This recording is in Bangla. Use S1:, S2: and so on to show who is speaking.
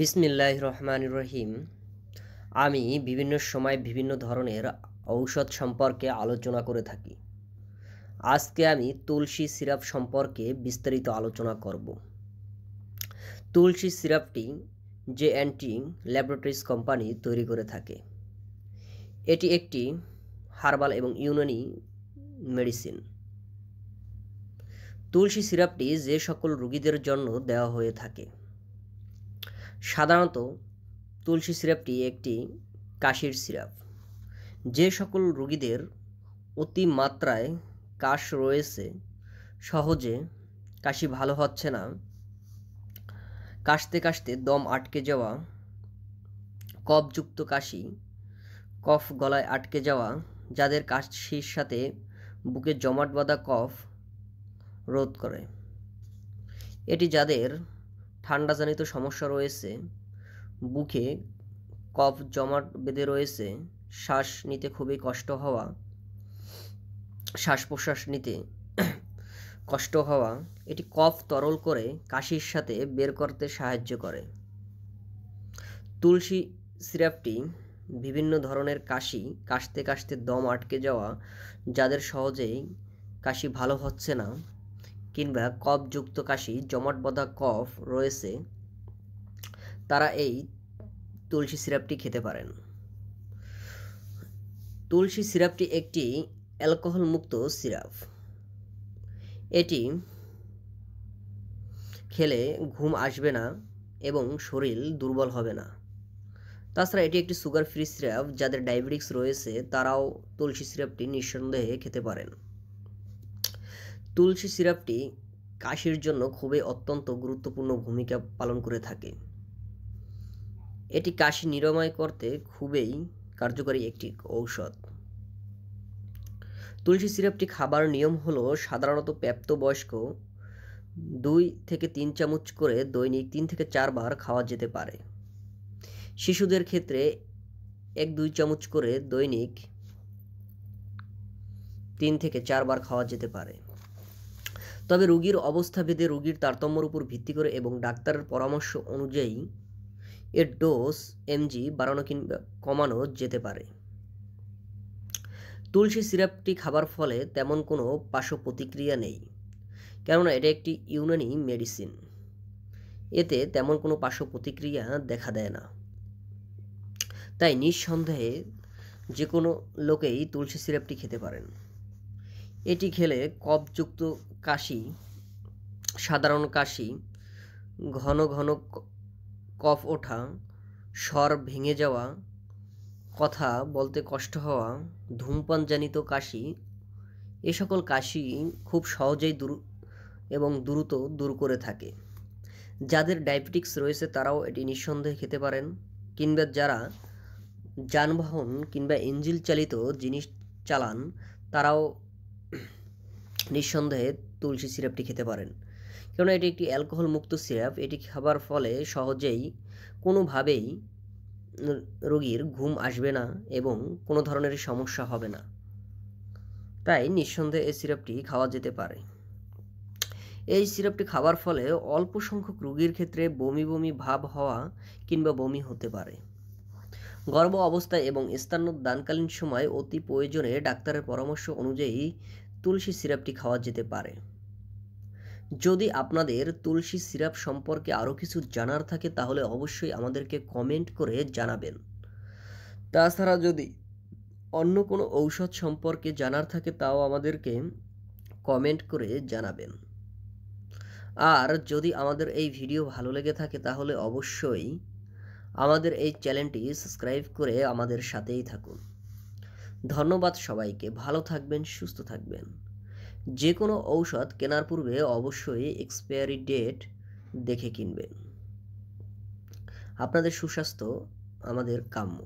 S1: বিসমিল্লাহ রহমান রহিম আমি বিভিন্ন সময় বিভিন্ন ধরনের ঔষধ সম্পর্কে আলোচনা করে থাকি আজকে আমি তুলসী সিরাপ সম্পর্কে বিস্তারিত আলোচনা করব তুলসী সিরাপটি যে অ্যান্টি ল্যাবরেটরিজ কোম্পানি তৈরি করে থাকে এটি একটি হার্বাল এবং ইউনানি মেডিসিন তুলসী সিরাপটি যে সকল রুগীদের জন্য দেওয়া হয়ে থাকে সাধারণত তুলসী সিরাপটি একটি কাশির সিরাপ যে সকল রোগীদের অতিমাত্রায় কাশ রয়েছে সহজে কাশি ভালো হচ্ছে না কাশতে কাশতে দম আটকে যাওয়া কফযুক্ত কাশি কফ গলায় আটকে যাওয়া যাদের কাশির সাথে বুকে জমাট বাঁধা কফ রোধ করে এটি যাদের ঠান্ডাজনিত সমস্যা রয়েছে বুকে কফ জমাট বেঁধে রয়েছে শ্বাস নিতে খুবই কষ্ট হওয়া শ্বাস প্রশ্বাস নিতে কষ্ট হওয়া এটি কফ তরল করে কাশির সাথে বের করতে সাহায্য করে তুলসী সিরাপটি বিভিন্ন ধরনের কাশি কাশতে কাশতে দম আটকে যাওয়া যাদের সহজেই কাশি ভালো হচ্ছে না কিংবা কফযুক্ত কাশি জমাটবধা বাঁধা কফ রয়েছে তারা এই তুলসী সিরাপটি খেতে পারেন তুলসী সিরাপটি একটি অ্যালকোহল মুক্ত সিরাপ এটি খেলে ঘুম আসবে না এবং শরীর দুর্বল হবে না তাছাড়া এটি একটি সুগার ফ্রি সিরাপ যাদের ডায়াবেটিক্স রয়েছে তারাও তুলসী সিরাপটি নিঃসন্দেহে খেতে পারেন তুলসী সিরাপটি কাশির জন্য খুবই অত্যন্ত গুরুত্বপূর্ণ ভূমিকা পালন করে থাকে এটি কাশি নিরাময় করতে খুবই কার্যকরী একটি ঔষধ তুলসী সিরাপটি খাবার নিয়ম হল সাধারণত প্রাপ্তবয়স্ক দুই থেকে তিন চামচ করে দৈনিক তিন থেকে চারবার খাওয়া যেতে পারে শিশুদের ক্ষেত্রে এক দুই চামচ করে দৈনিক তিন থেকে চারবার খাওয়া যেতে পারে তবে রোগীর অবস্থাভেদে রোগীর তারতম্যর উপর ভিত্তি করে এবং ডাক্তারের পরামর্শ অনুযায়ী এর ডোজ এমজি বাড়ানো কিংবা কমানো যেতে পারে তুলসী সিরাপটি খাবার ফলে তেমন কোনো পার্শ্ব প্রতিক্রিয়া নেই কেননা এটা একটি ইউনানি মেডিসিন এতে তেমন কোনো পার্শ্ব প্রতিক্রিয়া দেখা দেয় না তাই নিঃসন্দেহে যে কোনো লোকেই তুলসী সিরাপটি খেতে পারেন এটি খেলে কফযুক্ত কাশি সাধারণ কাশি ঘন ঘন কফ ওঠা স্বর ভেঙে যাওয়া কথা বলতে কষ্ট হওয়া ধূমপানজনিত কাশি এ সকল কাশি খুব সহজেই দূর এবং দ্রুত দূর করে থাকে যাদের ডায়াবেটিক্স রয়েছে তারাও এটি নিঃসন্দেহে খেতে পারেন কিংবা যারা যানবাহন কিংবা ইঞ্জিল চালিত জিনিস চালান তারাও নিঃসন্দেহে তুলসী সিরাপটি খেতে পারেন কেননা এটি একটি অ্যালকোহল মুক্ত সিরাপ এটি খাবার ফলে সহজেই কোনোভাবেই রোগীর ঘুম আসবে না এবং কোনো ধরনের সমস্যা হবে না তাই নিঃসন্দেহে এই সিরাপটি খাওয়া যেতে পারে এই সিরাপটি খাওয়ার ফলে অল্প সংখ্যক রোগীর ক্ষেত্রে বমি বমি ভাব হওয়া কিংবা বমি হতে পারে গর্ভ অবস্থায় এবং স্থান দানকালীন সময় অতি প্রয়োজনে ডাক্তারের পরামর্শ অনুযায়ী তুলসী সিরাপটি খাওয়া যেতে পারে যদি আপনাদের তুলসী সিরাপ সম্পর্কে আরও কিছু জানার থাকে তাহলে অবশ্যই আমাদেরকে কমেন্ট করে জানাবেন তাছাড়া যদি অন্য কোনো ঔষধ সম্পর্কে জানার থাকে তাও আমাদেরকে কমেন্ট করে জানাবেন আর যদি আমাদের এই ভিডিও ভালো লেগে থাকে তাহলে অবশ্যই আমাদের এই চ্যানেলটি সাবস্ক্রাইব করে আমাদের সাথেই থাকুন ধন্যবাদ সবাইকে ভালো থাকবেন সুস্থ থাকবেন যে কোনো ঔষধ কেনার পূর্বে অবশ্যই এক্সপায়ারি ডেট দেখে কিনবেন আপনাদের সুস্বাস্থ্য আমাদের কাম্য